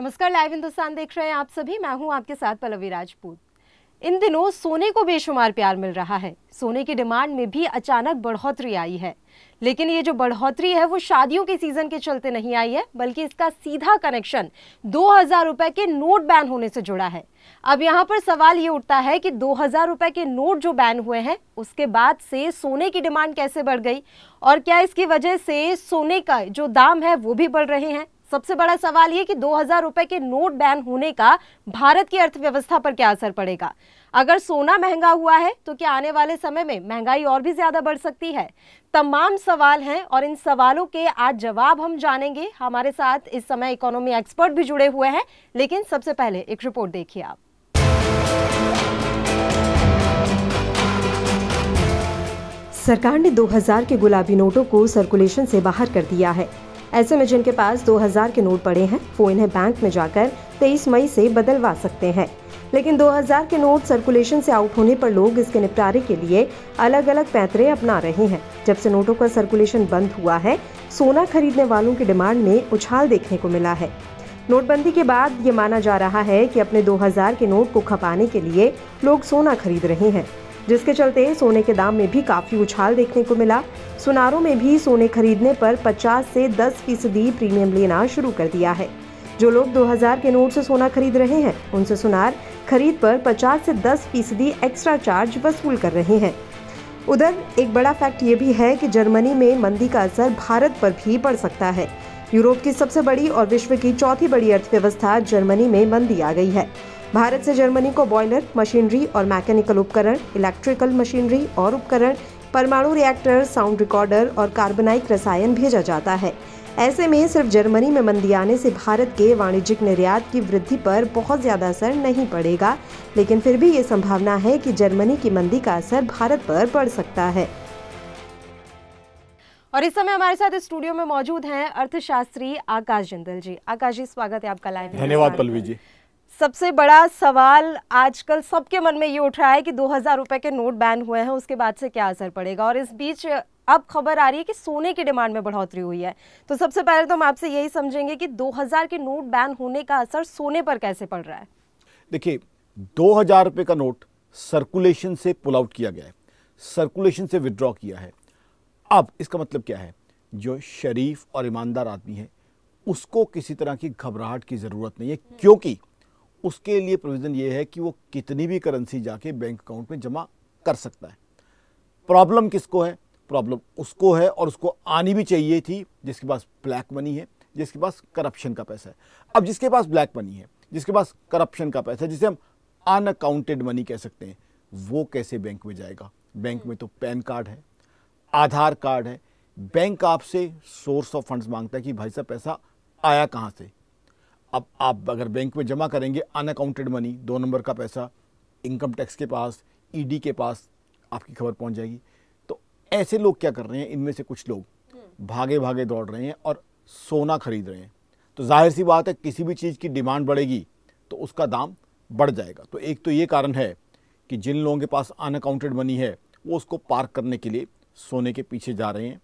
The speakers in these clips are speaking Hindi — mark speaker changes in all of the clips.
Speaker 1: नमस्कार लाइव हिंदुस्तान देख रहे हैं आप सभी मैं हूं आपके साथ पल्लवी राजपूत इन दिनों सोने को बेशुमार प्यार मिल रहा है सोने की डिमांड में भी अचानक बढ़ोतरी आई है लेकिन ये जो बढ़ोतरी है वो शादियों के सीजन के चलते नहीं आई है बल्कि इसका सीधा कनेक्शन दो हजार रुपए के नोट बैन होने से जुड़ा है अब यहाँ पर सवाल ये उठता है कि दो हजार रुपए के नोट जो बैन हुए हैं उसके बाद से सोने की डिमांड कैसे बढ़ गई और क्या इसकी वजह से सोने का जो दाम है वो भी बढ़ रहे हैं सबसे बड़ा सवाल ये कि दो हजार रुपए के नोट बैन होने का भारत की अर्थव्यवस्था पर क्या असर पड़ेगा अगर सोना महंगा हुआ है तो क्या आने वाले समय में महंगाई और भी ज्यादा बढ़ सकती है तमाम सवाल हैं और इन सवालों के आज जवाब हम जानेंगे हमारे साथ इस समय इकोनॉमी एक्सपर्ट भी जुड़े हुए हैं लेकिन सबसे पहले एक रिपोर्ट देखिए आप सरकार ने 2000 के गुलाबी नोटों को सर्कुलेशन से बाहर कर दिया है ऐसे में जिनके पास 2000 के नोट पड़े हैं वो इन्हें बैंक में जाकर 23 मई से बदलवा सकते हैं लेकिन 2000 के नोट सर्कुलेशन से आउट होने पर लोग इसके निपटारे के लिए अलग अलग पैतरे अपना रहे हैं जब से नोटों का सर्कुलेशन बंद हुआ है सोना खरीदने वालों की डिमांड में उछाल देखने को मिला है नोटबंदी के बाद ये माना जा रहा है कि अपने 2000 के नोट को खपाने के लिए लोग सोना खरीद रहे हैं जिसके चलते सोने के दाम में भी काफ़ी उछाल देखने को मिला सुनारों में भी सोने खरीदने पर 50 से 10 फीसदी प्रीमियम लेना शुरू कर दिया है जो लोग 2000 के नोट से सोना खरीद रहे हैं उनसे सुनार खरीद पर 50 से 10 फीसदी एक्स्ट्रा चार्ज वसूल कर रहे हैं उधर एक बड़ा फैक्ट ये भी है कि जर्मनी में मंदी का असर भारत पर भी पड़ सकता है यूरोप की सबसे बड़ी और विश्व की चौथी बड़ी अर्थव्यवस्था जर्मनी में मंदी आ गई है भारत से जर्मनी को बॉयलर मशीनरी और मैकेनिकल उपकरण इलेक्ट्रिकल मशीनरी और उपकरण परमाणु रिएक्टर साउंड रिकॉर्डर और कार्बनाइक रसायन भेजा जाता है ऐसे में सिर्फ जर्मनी में मंदी आने से भारत के वाणिज्यिक निर्यात की वृद्धि पर बहुत ज़्यादा असर नहीं पड़ेगा लेकिन फिर भी ये संभावना है कि जर्मनी की मंदी का असर भारत पर पड़ सकता है और इस समय हमारे साथ स्टूडियो में मौजूद हैं अर्थशास्त्री आकाश जिंदल जी आकाश जी स्वागत है आपका लाइव धन्यवाद पल्लवी जी सबसे बड़ा सवाल आजकल सबके मन में ये उठ रहा है कि दो हज़ार रुपए के नोट बैन हुए हैं उसके बाद से क्या असर पड़ेगा और इस बीच अब खबर आ रही है कि सोने की डिमांड में बढ़ोतरी हुई है तो सबसे पहले तो हम आपसे यही समझेंगे कि 2000 के नोट बैन होने का असर सोने पर कैसे पड़ रहा है
Speaker 2: देखिए दो हजार रुपए का नोट सर्कुलेशन से पुल आउट किया गया है सर्कुलेशन से विदड्रॉ किया है अब इसका मतलब क्या है जो शरीफ और ईमानदार आदमी है उसको किसी तरह की घबराहट की ज़रूरत नहीं है क्योंकि उसके लिए प्रोविज़न ये है कि वो कितनी भी करेंसी जाके बैंक अकाउंट में जमा कर सकता है प्रॉब्लम किसको है प्रॉब्लम उसको है और उसको आनी भी चाहिए थी जिसके पास ब्लैक मनी है जिसके पास करप्शन का पैसा है अब जिसके पास ब्लैक मनी है जिसके पास करप्शन का पैसा है जिसे हम अनअकाउंटेड मनी कह सकते हैं वो कैसे बैंक में जाएगा बैंक में तो पैन कार्ड है आधार कार्ड है बैंक आपसे सोर्स ऑफ फंड्स मांगता है कि भाई साहब पैसा आया कहाँ से अब आप अगर बैंक में जमा करेंगे अनअकाउंटेड मनी दो नंबर का पैसा इनकम टैक्स के पास ईडी e के पास आपकी खबर पहुंच जाएगी तो ऐसे लोग क्या कर रहे हैं इनमें से कुछ लोग भागे भागे दौड़ रहे हैं और सोना खरीद रहे हैं तो जाहिर सी बात है किसी भी चीज़ की डिमांड बढ़ेगी तो उसका दाम बढ़ जाएगा तो एक तो ये कारण है कि जिन लोगों के पास अनअकाउंटेड मनी है वो उसको पार्क करने के लिए सोने के पीछे जा रहे हैं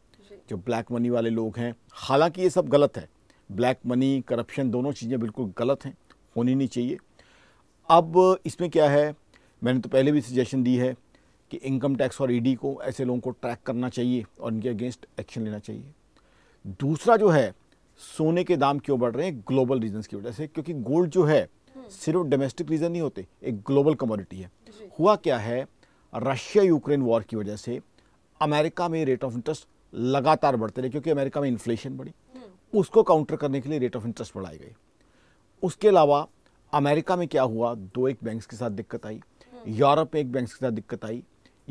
Speaker 2: जो ब्लैक मनी वाले लोग हैं हालांकि ये सब गलत है ब्लैक मनी करप्शन दोनों चीज़ें बिल्कुल गलत हैं होनी नहीं चाहिए अब इसमें क्या है मैंने तो पहले भी सजेशन दी है कि इनकम टैक्स और ईडी e को ऐसे लोगों को ट्रैक करना चाहिए और इनके अगेंस्ट एक्शन लेना चाहिए दूसरा जो है सोने के दाम क्यों बढ़ रहे हैं ग्लोबल रीजंस की वजह से क्योंकि गोल्ड जो है हम्म। सिर्फ डोमेस्टिक रीज़न नहीं होते एक ग्लोबल कमोडिटी है हुआ क्या है रशिया यूक्रेन वॉर की वजह से अमेरिका में रेट ऑफ इंटरेस्ट लगातार बढ़ते रहे क्योंकि अमेरिका में इन्फ्लेशन बढ़ी हम्म। उसको काउंटर करने के लिए रेट ऑफ इंटरेस्ट बढ़ाई गई उसके अलावा अमेरिका में क्या हुआ दो एक बैंक्स के साथ दिक्कत आई हम्म। यूरोप में एक बैंक्स के साथ दिक्कत आई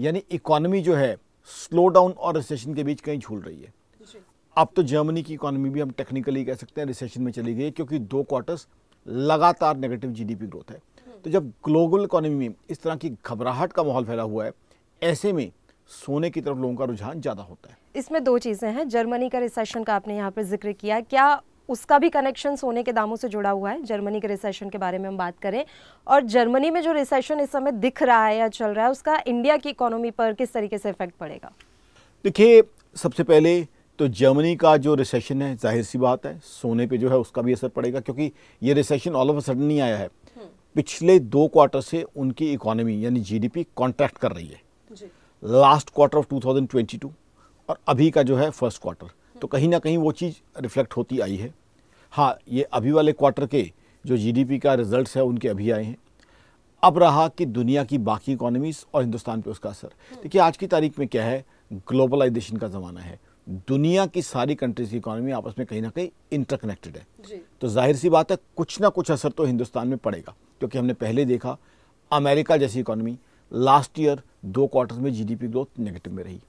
Speaker 2: यानी इकोनॉमी जो है स्लो डाउन और रिसेशन के बीच कहीं झूल रही है अब तो जर्मनी की इकोनॉमी भी हम टेक्निकली कह सकते हैं रिसेशन में चली गई क्योंकि दो क्वार्टर्स लगातार नेगेटिव जीडीपी ग्रोथ है हम्म। तो जब ग्लोबल इकोनॉमी में इस तरह की घबराहट का माहौल फैला हुआ है ऐसे में सोने की तरफ लोगों का रुझान ज़्यादा होता है
Speaker 1: इसमें दो चीज़ें हैं जर्मनी का रिसेशन का आपने यहाँ पर जिक्र किया क्या उसका भी कनेक्शन सोने के दामों से जुड़ा हुआ है जर्मनी के रिसेशन के बारे में हम बात करें और जर्मनी में जो रिसेशन इस समय दिख रहा है या चल रहा है उसका इंडिया की इकोनॉमी पर किस तरीके से इफेक्ट पड़ेगा
Speaker 2: देखिए सबसे पहले तो जर्मनी का जो रिसेशन है जाहिर सी बात है सोने पे जो है उसका भी असर पड़ेगा क्योंकि ये recession all of a sudden नहीं आया है हम्म। पिछले दो क्वार्टर से उनकी इकोनॉमी यानी जीडीपी कॉन्ट्रैक्ट कर रही है लास्ट क्वार्टर ऑफ 2022 और अभी का जो है फर्स्ट क्वार्टर तो कहीं ना कहीं वो चीज़ रिफ्लेक्ट होती आई है हाँ ये अभी वाले क्वार्टर के जो जीडीपी का रिजल्ट्स है उनके अभी आए हैं अब रहा कि दुनिया की बाकी इकोनॉमीज और हिंदुस्तान पे उसका असर देखिए आज की तारीख में क्या है ग्लोबलाइजेशन का ज़माना है दुनिया की सारी कंट्रीज की इकोनॉमी आपस में कहीं ना कहीं इंटरकनेक्टेड है तो जाहिर सी बात है कुछ ना कुछ असर तो हिंदुस्तान में पड़ेगा क्योंकि हमने पहले देखा अमेरिका जैसी इकोनॉमी लास्ट ईयर दो क्वार्टर में जीडीपी ग्रोथ नेगेटिव में रही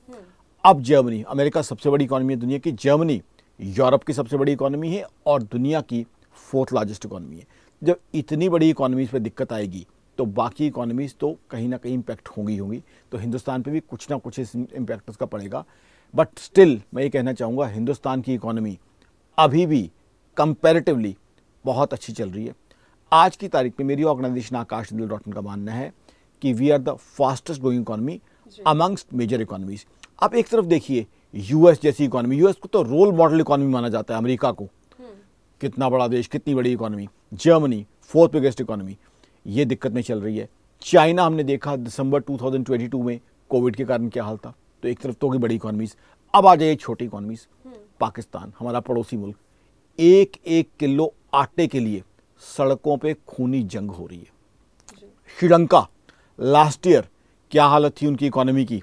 Speaker 2: अब जर्मनी अमेरिका सबसे बड़ी इकोनॉमी है दुनिया की जर्मनी यूरोप की सबसे बड़ी इकोनॉमी है और दुनिया की फोर्थ लार्जेस्ट इकोनॉमी है जब इतनी बड़ी इकोनॉमीज पर दिक्कत आएगी तो बाकी इकोनॉमीज़ तो कहीं ना कहीं इम्पैक्ट होंगी होंगी तो हिंदुस्तान पर भी कुछ ना कुछ इस इम्पैक्ट उसका पड़ेगा बट स्टिल मैं ये कहना चाहूँगा हिंदुस्तान की इकोनॉमी अभी भी कंपेरेटिवली बहुत अच्छी चल रही है आज की तारीख में मेरी ऑर्गेनाइजेशन आकाश दिल का मानना है कि we are the fastest growing economy amongst major economies आप एक तरफ देखिए यूएस जैसी इकोनॉमी यूएस को तो रोल मॉडल इकोनॉमी माना जाता है अमेरिका को हम्म। कितना बड़ा देश कितनी बड़ी economy Germany fourth biggest economy ये दिक्कत में चल रही है चाइना हमने देखा दिसंबर 2022 में कोविड के कारण क्या हाल था तो एक तरफ तो होगी बड़ी इकोनॉमीज अब आ जाइए छोटी इकोनॉमीज हम्म। पाकिस्तान हमारा पड़ोसी मुल्क एक एक किलो आटे के लिए सड़कों पे खूनी जंग हो रही है श्रीलंका लास्ट ईयर क्या हालत थी उनकी इकोनॉमी की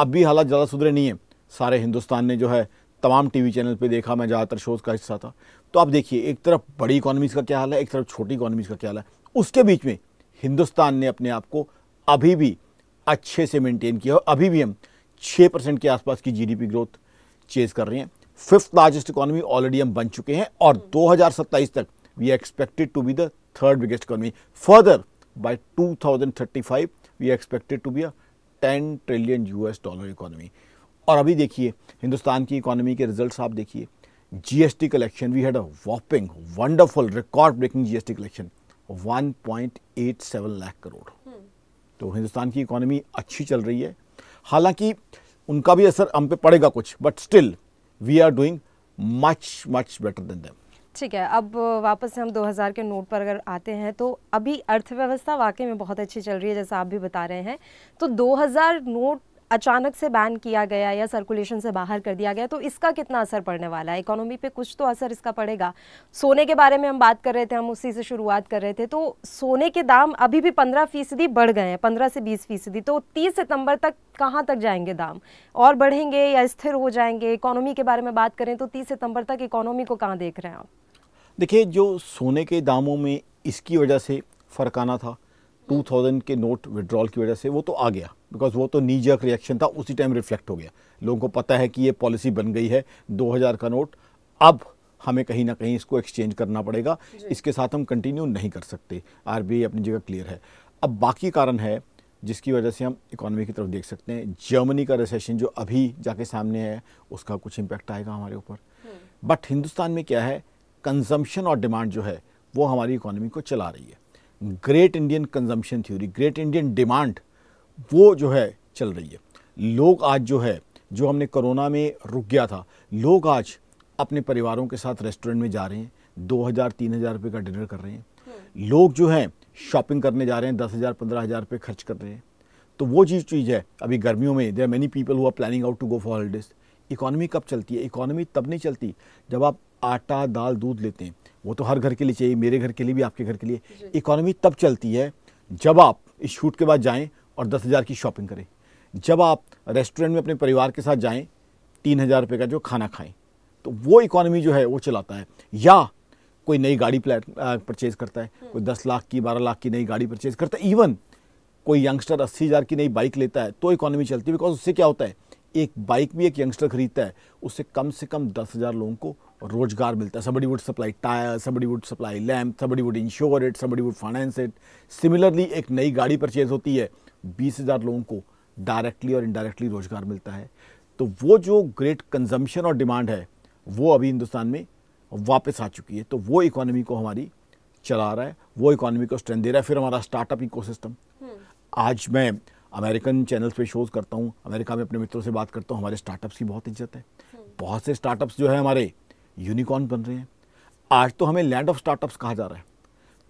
Speaker 2: अब भी हालत ज़्यादा सुधरे नहीं है सारे हिंदुस्तान ने जो है तमाम टीवी चैनल पे देखा मैं ज़्यादातर शोज़ का हिस्सा था तो आप देखिए एक तरफ बड़ी इकोनॉमीज़ का क्या हाल है एक तरफ छोटी इकोनॉमीज़ का क्या हाल है उसके बीच में हिंदुस्तान ने अपने आप को अभी भी अच्छे से मेंटेन किया और अभी भी हम छः परसेंट के आसपास की जीडीपी ग्रोथ चेज़ कर रहे हैं फिफ्थ लार्जेस्ट इकोनॉमी ऑलरेडी हम बन चुके हैं और 2027 तक we are expected to be the third biggest economy further by 2035 we are expected to be a 10 trillion US dollar economy. और अभी देखिए हिंदुस्तान की इकोनॉमी के रिजल्ट्स आप देखिए GST collection we had a whopping wonderful record breaking GST collection 1.87 lakh crore तो हिंदुस्तान की इकोनॉमी अच्छी चल रही है हालांकि उनका भी असर हम पे पड़ेगा कुछ but still we are doing much much better than them
Speaker 1: ठीक है अब वापस से हम 2000 के नोट पर अगर आते हैं तो अभी अर्थव्यवस्था वाकई में बहुत अच्छी चल रही है जैसा आप भी बता रहे हैं तो 2000 नोट अचानक से बैन किया गया या सर्कुलेशन से बाहर कर दिया गया तो इसका कितना असर पड़ने वाला है इकोनॉमी पे कुछ तो असर इसका पड़ेगा सोने के बारे में हम बात कर रहे थे हम उसी से शुरुआत कर रहे थे तो सोने के दाम अभी भी पंद्रह फीसदी बढ़ गए हैं पंद्रह से बीस फीसदी तो तीस सितंबर तक कहाँ तक जाएंगे दाम और बढ़ेंगे या स्थिर हो जाएंगे इकोनॉमी के बारे में बात करें तो तीस सितंबर तक इकोनॉमी को कहाँ देख रहे हैं आप
Speaker 2: देखिए जो सोने के दामों में इसकी वजह से फ़र्क आना था 2000 के नोट विड्रॉल की वजह से वो तो आ गया बिकॉज वो तो नीजक रिएक्शन था उसी टाइम रिफ्लेक्ट हो गया लोगों को पता है कि ये पॉलिसी बन गई है 2000 का नोट अब हमें कहीं ना कहीं इसको एक्सचेंज करना पड़ेगा इसके साथ हम कंटिन्यू नहीं कर सकते आर अपनी जगह क्लियर है अब बाकी कारण है जिसकी वजह से हम इकोनॉमी की तरफ देख सकते हैं जर्मनी का रिसेशन जो अभी जाके सामने है उसका कुछ इम्पैक्ट आएगा हमारे ऊपर बट हम्म। हिंदुस्तान में क्या है कंजम्पशन और डिमांड जो है वो हमारी इकोनॉमी को चला रही है great Indian consumption theory great Indian demand वो जो है चल रही है लोग आज जो है जो हमने कोरोना में रुक गया था लोग आज अपने परिवारों के साथ रेस्टोरेंट में जा रहे हैं दो हज़ार तीन हज़ार रुपये का डिनर कर रहे हैं हम्म। लोग जो हैं शॉपिंग करने जा रहे हैं दस हज़ार पंद्रह हज़ार रुपये खर्च कर रहे हैं तो वो चीज़ चीज़ है अभी गर्मियों में देर मैनी पीपल हुआ planning out to go for holidays economy कब चलती है इकॉनमी तब नहीं चलती जब आप आटा दाल दूध लेते हैं वो तो हर घर के लिए चाहिए मेरे घर के लिए भी आपके घर के लिए इकोनॉमी तब चलती है जब आप इस शूट के बाद जाएँ और दस हज़ार की शॉपिंग करें जब आप रेस्टोरेंट में अपने परिवार के साथ जाएँ तीन हज़ार रुपये का जो खाना खाएँ तो वो इकोनॉमी जो है वो चलाता है या कोई नई गाड़ी प्लेट परचेज़ करता है हम्म। कोई दस लाख की बारह लाख की नई गाड़ी परचेज़ करता है इवन कोई यंगस्टर अस्सी हज़ार की नई बाइक लेता है तो इकोनॉमी चलती है बिकॉज उससे क्या होता है एक बाइक भी एक यंगस्टर खरीदता है उससे कम से कम दस हज़ार लोगों को रोजगार मिलता है somebody would supply tyre somebody would supply lamp somebody would insure it somebody would finance it similarly एक नई गाड़ी परचेज होती है बीस हज़ार लोगों को डायरेक्टली और इनडायरेक्टली रोजगार मिलता है तो वो जो ग्रेट कंजम्पशन और डिमांड है वो अभी हिंदुस्तान में वापस आ चुकी है तो वो इकोनॉमी को हमारी चला रहा है वो इकोनॉमी को स्ट्रेंथ दे रहा है फिर हमारा स्टार्टअप हम्म। इको आज मैं अमेरिकन चैनल्स पे शोज़ करता हूँ अमेरिका में अपने मित्रों से बात करता हूँ हमारे स्टार्टअप्स की बहुत इज्जत है बहुत से स्टार्टअप्स जो है हमारे यूनिकॉर्न बन रहे हैं आज तो हमें लैंड ऑफ स्टार्टअप्स कहा जा रहा है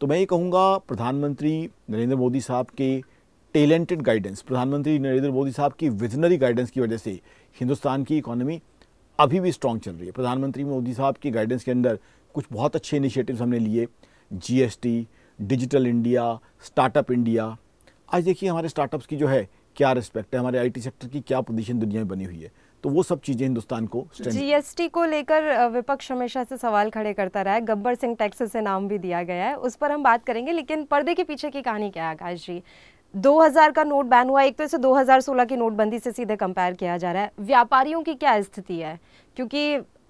Speaker 2: तो मैं ये कहूँगा प्रधानमंत्री नरेंद्र मोदी साहब के टैलेंटेड गाइडेंस प्रधानमंत्री नरेंद्र मोदी साहब की विजनरी गाइडेंस की वजह से हिंदुस्तान की इकोनॉमी अभी भी स्ट्रांग चल रही है प्रधानमंत्री मोदी साहब की गाइडेंस के अंदर कुछ बहुत अच्छे इनिशिएटिव्स हमने लिए GST digital India startup India आज देखिए हमारे स्टार्टअप्स की जो है क्या रिस्पेक्ट है हमारे आईटी सेक्टर की क्या पोजीशन दुनिया में बनी हुई है तो वो सब चीजें हिंदुस्तान को
Speaker 1: जीएसटी को लेकर विपक्ष हमेशा से सवाल खड़े करता रहा है गब्बर सिंह टैक्स से नाम भी दिया गया है उस पर हम बात करेंगे लेकिन पर्दे के पीछे की कहानी क्या है आकाश जी 2000 का नोट बैन हुआ एक तो इसे 2016 की नोटबंदी से सीधे कंपेयर किया जा रहा है व्यापारियों की क्या स्थिति है क्योंकि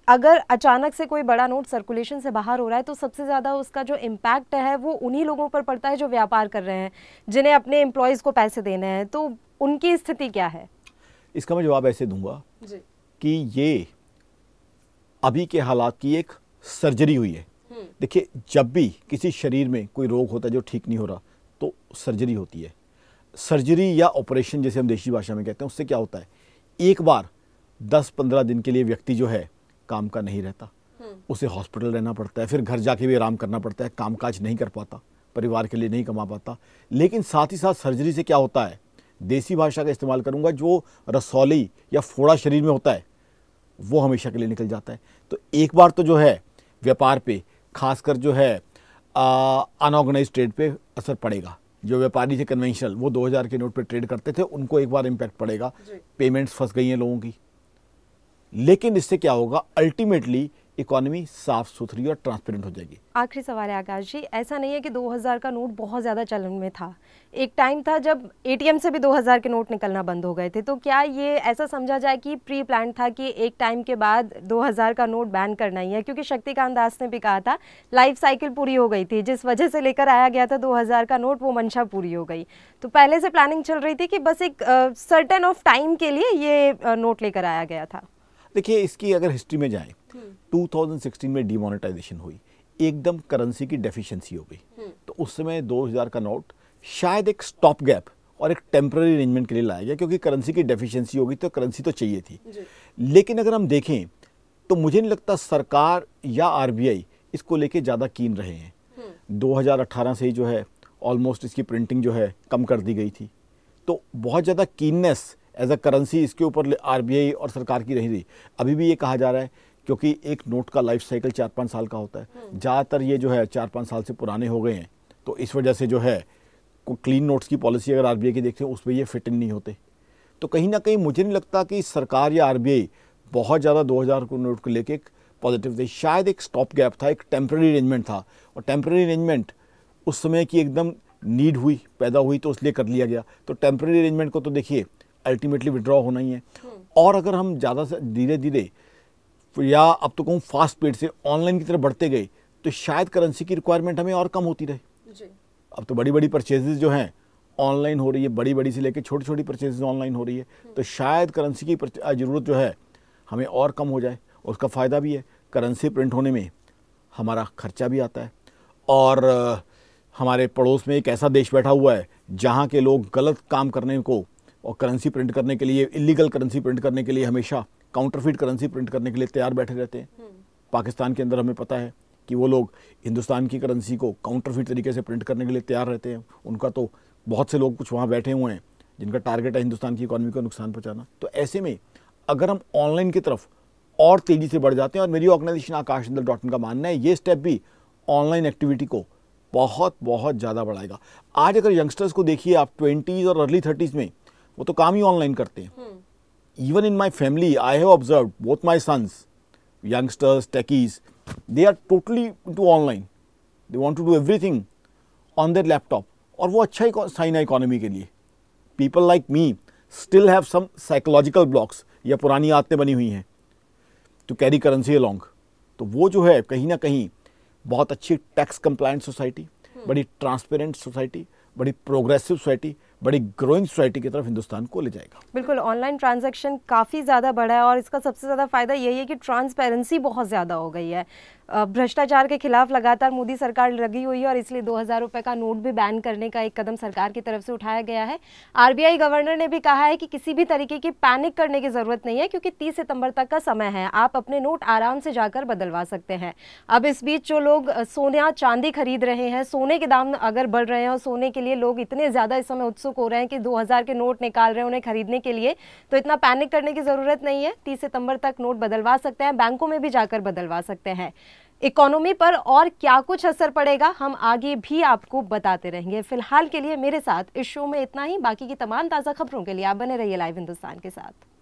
Speaker 1: अगर अचानक से कोई बड़ा नोट सर्कुलेशन से बाहर हो रहा है तो सबसे ज़्यादा उसका जो इम्पैक्ट है वो उन्हीं लोगों पर पड़ता है जो व्यापार कर रहे हैं जिन्हें अपने एम्प्लॉयज़ को पैसे देने हैं तो उनकी स्थिति क्या है
Speaker 2: इसका मैं जवाब ऐसे दूंगा कि ये अभी के हालात की एक सर्जरी हुई है हम्म। देखिए जब भी किसी शरीर में कोई रोग होता है जो ठीक नहीं हो रहा तो सर्जरी होती है सर्जरी या ऑपरेशन जैसे हम देशी भाषा में कहते हैं उससे क्या होता है एक बार 10-15 दिन के लिए व्यक्ति जो है काम का नहीं रहता हम्म। उसे हॉस्पिटल रहना पड़ता है फिर घर जाके भी आराम करना पड़ता है कामकाज नहीं कर पाता परिवार के लिए नहीं कमा पाता लेकिन साथ ही साथ सर्जरी से क्या होता है देसी भाषा का इस्तेमाल करूँगा जो रसौली या फोड़ा शरीर में होता है वो हमेशा के लिए निकल जाता है तो एक बार तो जो है व्यापार पे खासकर जो है अनऑर्गेनाइज ट्रेड पे असर पड़ेगा जो व्यापारी थे कन्वेंशनल वो 2000 के नोट पे ट्रेड करते थे उनको एक बार इम्पैक्ट पड़ेगा पेमेंट्स फंस गई हैं लोगों की लेकिन इससे क्या होगा अल्टीमेटली इकोनॉमी साफ सुथरी और ट्रांसपेरेंट हो जाएगी
Speaker 1: आखिरी सवाल है आकाश जी ऐसा नहीं है कि 2000 का नोट बहुत ज़्यादा चलन में था एक टाइम था जब एटीएम से भी 2000 के नोट निकलना बंद हो गए थे तो क्या ये ऐसा समझा जाए कि प्री प्लान था कि एक टाइम के बाद 2000 का नोट बैन करना ही है क्योंकि शक्तिकांत दास ने भी कहा था लाइफ साइकिल पूरी हो गई थी जिस वजह से लेकर आया गया था दो का नोट वो मंशा पूरी हो गई तो पहले से प्लानिंग चल रही थी कि बस एक सर्टन ऑफ टाइम के लिए ये नोट लेकर आया गया था
Speaker 2: देखिए इसकी अगर हिस्ट्री में जाएँ 2016 हम्म। में डिमोनेटाइजेशन हुई एकदम करेंसी की डेफिशिएंसी हो गई हम्म। तो उस समय 2000 का नोट शायद एक स्टॉप गैप और एक टेम्प्ररी अरेंजमेंट के लिए लाया गया क्योंकि करेंसी की डेफिशिएंसी होगी तो करेंसी तो चाहिए थी लेकिन अगर हम देखें तो मुझे नहीं लगता सरकार या आरबीआई इसको लेके ज़्यादा कीन रहे हैं 2018 हम्म। से ही जो है ऑलमोस्ट इसकी प्रिंटिंग जो है कम कर दी गई थी तो बहुत ज़्यादा कीननेस एज अ करेंसी इसके ऊपर आरबीआई और सरकार की रही रही अभी भी ये कहा जा रहा है क्योंकि एक नोट का लाइफ साइकिल चार पाँच साल का होता है हम्म। ज़्यादातर ये जो है चार पाँच साल से पुराने हो गए हैं तो इस वजह से जो है क्लीन नोट्स की पॉलिसी अगर आर की देखते हैं पर ये फिट इन नहीं होते तो कहीं ना कहीं मुझे नहीं लगता कि सरकार या आर बहुत ज़्यादा दो हज़ार नोट को लेके पॉजिटिव थे शायद एक स्टॉप गैप था एक टेम्प्रेरी अरेंजमेंट था और टेम्प्रेरी अरेंजमेंट उस समय की एकदम नीड हुई पैदा हुई तो इसलिए कर लिया गया तो टेम्प्रेरी अरेंजमेंट को तो देखिए अल्टीमेटली विड्रॉ होना ही है हम्म। और अगर हम ज़्यादा से धीरे धीरे या अब तो कहूँ फास्ट पेड से ऑनलाइन की तरफ बढ़ते गए तो शायद करेंसी की रिक्वायरमेंट हमें और कम होती रहे जी। अब तो बड़ी बड़ी परचेजेज जो हैं ऑनलाइन हो रही है बड़ी बड़ी से लेकर छोटी छोटी परचेज ऑनलाइन हो रही है हम्म। तो शायद करेंसी की ज़रूरत जो है हमें और कम हो जाए उसका फ़ायदा भी है करेंसी प्रिंट होने में हमारा खर्चा भी आता है और हमारे पड़ोस में एक ऐसा देश बैठा हुआ है जहाँ के लोग गलत काम करने को और करेंसी प्रिंट करने के लिए इलीगल करेंसी प्रिंट करने के लिए हमेशा काउंटरफिट करेंसी प्रिंट करने के लिए तैयार बैठे रहते हैं हम्म। पाकिस्तान के अंदर हमें पता है कि वो लोग हिंदुस्तान की करेंसी को काउंटरफिट तरीके से प्रिंट करने के लिए तैयार रहते हैं उनका तो बहुत से लोग कुछ वहाँ बैठे हुए हैं जिनका टारगेट है हिंदुस्तान की इकोनॉमी को नुकसान पहुँचाना तो ऐसे में अगर हम ऑनलाइन की तरफ और तेज़ी से बढ़ जाते हैं और मेरी organisation Aakash Indal dot in का मानना है ये स्टेप भी ऑनलाइन एक्टिविटी को बहुत बहुत ज़्यादा बढ़ाएगा आज अगर यंगस्टर्स को देखिए आप ट्वेंटीज़ और अर्ली थर्टीज़ में वो तो काम ही ऑनलाइन करते हैं even in my family I have observe both my sons youngsters techies they are totally too online they want to do everything on their laptop और वो अच्छा ही साइन है इकोनॉमी के लिए people like me still have some psychological blocks या पुरानी आदतें बनी हुई हैं टू कैरी करेंसी अलॉन्ग तो वो जो है कहीं ना कहीं बहुत अच्छी टैक्स कंप्लायंट सोसाइटी बड़ी ट्रांसपेरेंट सोसाइटी बड़ी प्रोग्रेसिव सोसाइटी बड़ी ग्रोइंग सोसाइटी की तरफ हिंदुस्तान को ले जाएगा
Speaker 1: बिल्कुल ऑनलाइन ट्रांजेक्शन काफ़ी ज़्यादा बढ़ा है और इसका सबसे ज़्यादा फ़ायदा यही है कि ट्रांसपेरेंसी बहुत ज़्यादा हो गई है भ्रष्टाचार के खिलाफ लगातार मोदी सरकार लगी हुई है और इसलिए दो हज़ार रुपए का नोट भी बैन करने का एक कदम सरकार की तरफ से उठाया गया है आरबीआई गवर्नर ने भी कहा है कि किसी भी तरीके की पैनिक करने की ज़रूरत नहीं है क्योंकि तीस सितंबर तक का समय है आप अपने नोट आराम से जाकर बदलवा सकते हैं अब इस बीच जो लोग सोना चांदी खरीद रहे हैं सोने के दाम अगर बढ़ रहे हैं और सोने के लिए लोग इतने ज़्यादा इस समय उत्सुक हो रहे हैं कि दो के नोट निकाल रहे हैं उन्हें खरीदने के लिए तो इतना पैनिक करने की ज़रूरत नहीं है तीस सितंबर तक नोट बदलवा सकते हैं बैंकों में भी जाकर बदलवा सकते हैं इकोनॉमी पर और क्या कुछ असर पड़ेगा हम आगे भी आपको बताते रहेंगे फिलहाल के लिए मेरे साथ इस शो में इतना ही बाकी की तमाम ताज़ा खबरों के लिए आप बने रहिए लाइव हिंदुस्तान के साथ